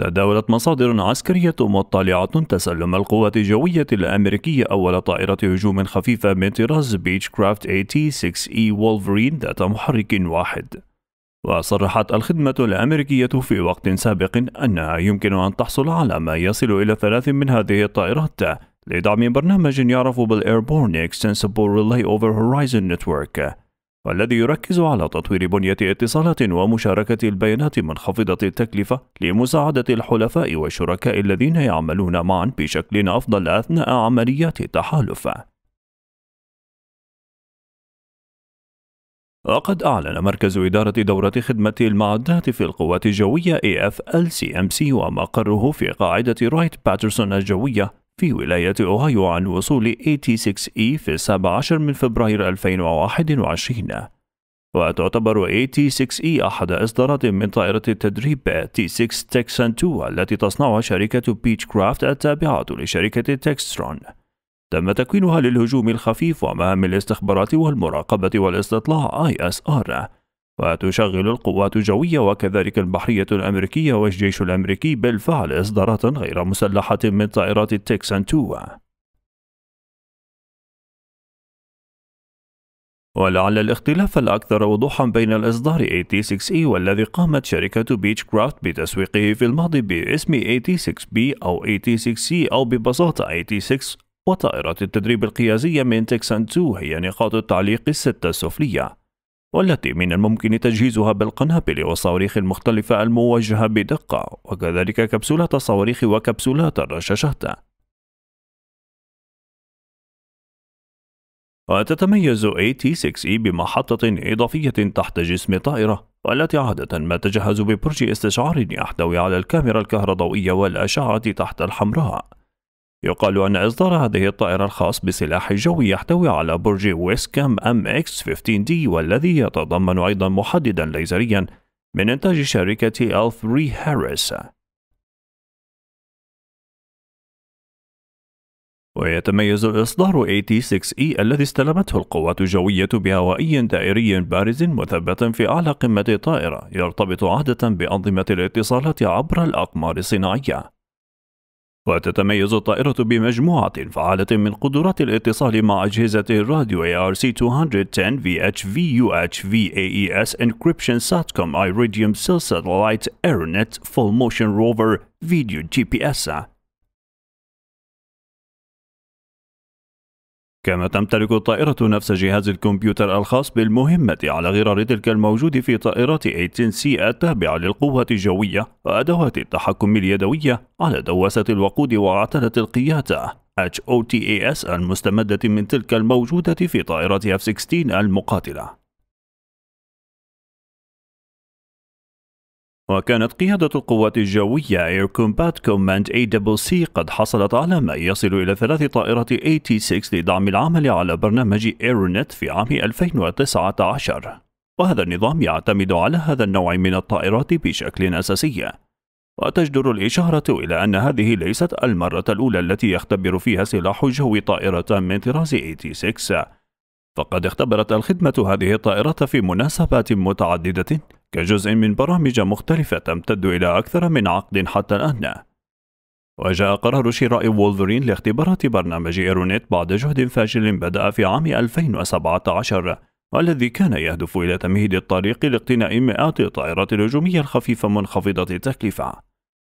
تداولت مصادر عسكرية مطلعة تسلم القوات الجوية الأمريكية أول طائرة هجوم خفيفة من طراز بيتش كرافت AT-6E وولفرين ذات محرك واحد وصرحت الخدمة الأمريكية في وقت سابق أنها يمكن أن تحصل على ما يصل إلى ثلاث من هذه الطائرات لدعم برنامج يعرف بالAirborne Extensible Relay Over Horizon Network والذي يركز على تطوير بنية اتصالات ومشاركة البيانات منخفضة التكلفة لمساعدة الحلفاء والشركاء الذين يعملون معا بشكل أفضل أثناء عمليات التحالف. وقد أعلن مركز إدارة دورة خدمة المعدات في القوات الجوية AFLCMC ومقره في قاعدة رايت باترسون الجوية في ولاية أوهايو عن وصول AT6E في 17 من فبراير 2021 وتعتبر AT6E أحد إصدارات من طائرة التدريب T6 Texan 2 التي تصنعها شركة بيتش كرافت التابعة لشركة تكسترون تم تكوينها للهجوم الخفيف ومهام الاستخبارات والمراقبة والاستطلاع ISR وتشغل القوات الجوية وكذلك البحرية الأمريكية والجيش الأمريكي بالفعل إصدارات غير مسلحة من طائرات تكسان 2 ولعل الاختلاف الأكثر وضوحا بين الإصدار AT6E والذي قامت شركة بيتش كرافت بتسويقه في الماضي باسم AT6B أو AT6C أو ببساطة AT6 وطائرات التدريب القياسية من تكسان 2 هي نقاط التعليق الستة السفلية والتي من الممكن تجهيزها بالقنابل والصواريخ المختلفة الموجهة بدقة وكذلك كبسولات الصواريخ وكبسولات الرشاشات وتتميز AT-6E بمحطة إضافية تحت جسم الطائرة والتي عادة ما تجهز ببرج استشعار يحتوي على الكاميرا الكهربائية والأشعة تحت الحمراء يقال أن إصدار هذه الطائرة الخاص بسلاح جوي يحتوي على برج ويسكام أم إكس 15 دي والذي يتضمن أيضا محددا ليزريا من إنتاج شركة ألف ري هاريس ويتميز الإصدار AT-6E الذي استلمته القوات الجوية بهوائي دائري بارز مثبت في أعلى قمة الطائرة يرتبط عادة بأنظمة الاتصالات عبر الأقمار الصناعية وتتميز الطائرة بمجموعة فعالة من قدرات الاتصال مع أجهزة الراديو ARC210 UHV AES Encryption SATCOM Iridium Cell Satellite Aeronet Full Motion Rover Video GPS كما تمتلك الطائرة نفس جهاز الكمبيوتر الخاص بالمهمة على غرار تلك الموجود في طائرات 18C التابعة للقوة الجوية وأدوات التحكم اليدوية على دواسة الوقود وعتلة القيادة HOTAS المستمدة من تلك الموجودة في طائرة F-16 المقاتلة وكانت قيادة القوات الجوية Air Combat Command ACC قد حصلت على ما يصل إلى ثلاث طائرات AT-6 لدعم العمل على برنامج إيرونت في عام 2019 وهذا النظام يعتمد على هذا النوع من الطائرات بشكل أساسي وتجدر الإشارة إلى أن هذه ليست المرة الأولى التي يختبر فيها سلاح الجو طائرة من طراز AT-6 فقد اختبرت الخدمة هذه الطائرة في مناسبات متعددة كجزء من برامج مختلفة تمتد إلى أكثر من عقد حتى الآن وجاء قرار شراء وولفرين لاختبارات برنامج إيرونيت بعد جهد فاشل بدأ في عام 2017 والذي كان يهدف إلى تمهيد الطريق لاقتناء مئات الطائرات الهجومية الخفيفة منخفضة التكلفة.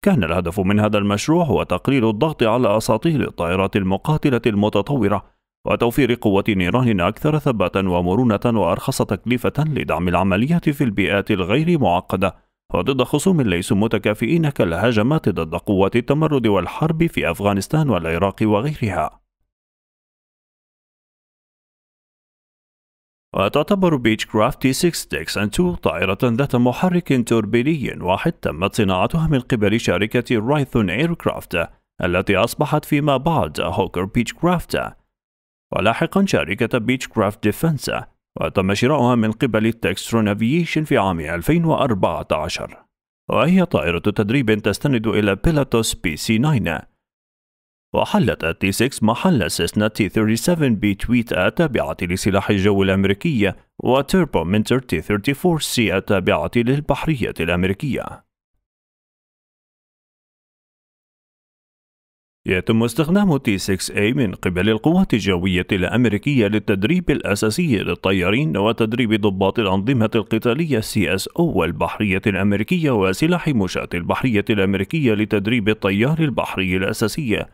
كان الهدف من هذا المشروع هو تقليل الضغط على أساطيل الطائرات المقاتلة المتطورة وتوفير قوة نيران أكثر ثباتا ومرونة وأرخص تكلفة لدعم العملية في البيئات الغير معقدة وضد خصوم ليسوا متكافئين كالهجمات ضد قوات التمرد والحرب في أفغانستان والعراق وغيرها وتعتبر بيتش كرافت تي 6 ان 2 طائرة ذات محرك توربيني واحد تمت صناعتها من قبل شركة رايثون ايركرافت التي أصبحت فيما بعد هوكر بيتش كرافت ولاحقا شركة بيتش كرافت ديفنسا وتم شراؤها من قبل تكسترون افييشن في عام 2014 وهي طائرة تدريب تستند إلى بيلاتوس بي سي 9 وحلت التي 6 محل سيسنا تي 37 بي تويت التابعة لسلاح الجو الأمريكي وتيربو منتر تي 34 سي التابعة للبحرية الأمريكية يتم استخدام تي 6 a من قبل القوات الجوية الأمريكية للتدريب الأساسي للطيارين وتدريب ضباط الأنظمة القتالية سي اس او والبحرية الأمريكية وسلاح مشاة البحرية الأمريكية لتدريب الطيار البحري الأساسي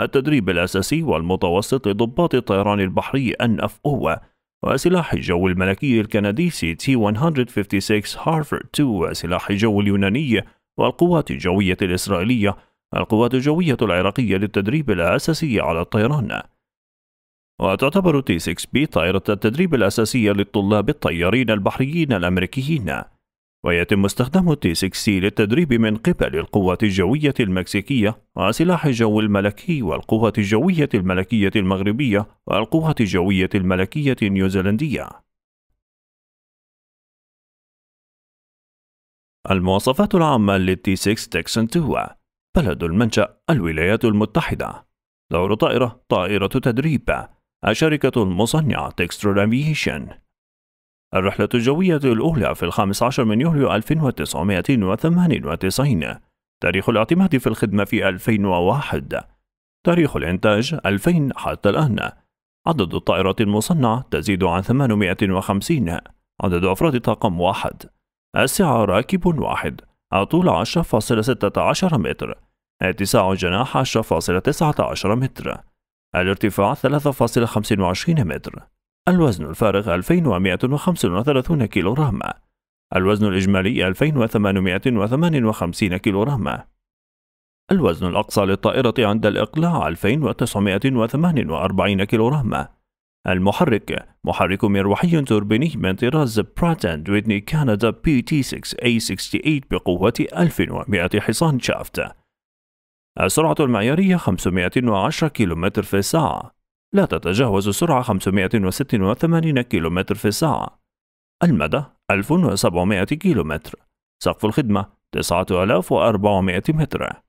التدريب الأساسي والمتوسط لضباط الطيران البحري NFO وسلاح الجو الملكي الكندي سي تي 156 هارفرد 2 وسلاح الجو اليوناني والقوات الجوية الإسرائيلية القوات الجوية العراقية للتدريب الأساسي على الطيران وتعتبر تي 6 بي طائرة التدريب الأساسية للطلاب الطيارين البحريين الأمريكيين ويتم استخدام التي 6 سي للتدريب من قبل القوات الجوية المكسيكية وسلاح الجو الملكي والقوات الجوية الملكية المغربية والقوات الجوية الملكية النيوزيلندية المواصفات العامة للتي 6 تكسون 2 بلد المنشأ الولايات المتحدة دور طائرة طائرة تدريب الشركة المصنعة تكسترو أفيشن الرحلة الجوية الأولى في الخامس عشر من يوليو 1998 تاريخ الاعتماد في الخدمة في 2001 تاريخ الإنتاج 2000 حتى الآن عدد الطائرات المصنعة تزيد عن 850 عدد أفراد طاقم واحد السعة راكب واحد طول 10.16 متر اتساع الجناح 10.19 متر الارتفاع 3.25 متر الوزن الفارغ 2135 كيلوغرام الوزن الإجمالي 2858 كيلوغرام الوزن الأقصى للطائرة عند الإقلاع 2948 كيلوغرام المحرك محرك مروحي توربيني من طراز برات اند ويتني كندا بي تي 6 اي 68 بقوة 1100 حصان شافت. السرعة المعيارية 510 كم في الساعة. لا تتجاوز السرعة 586 كم في الساعة. المدى 1700 كم. سقف الخدمة 9400 متر.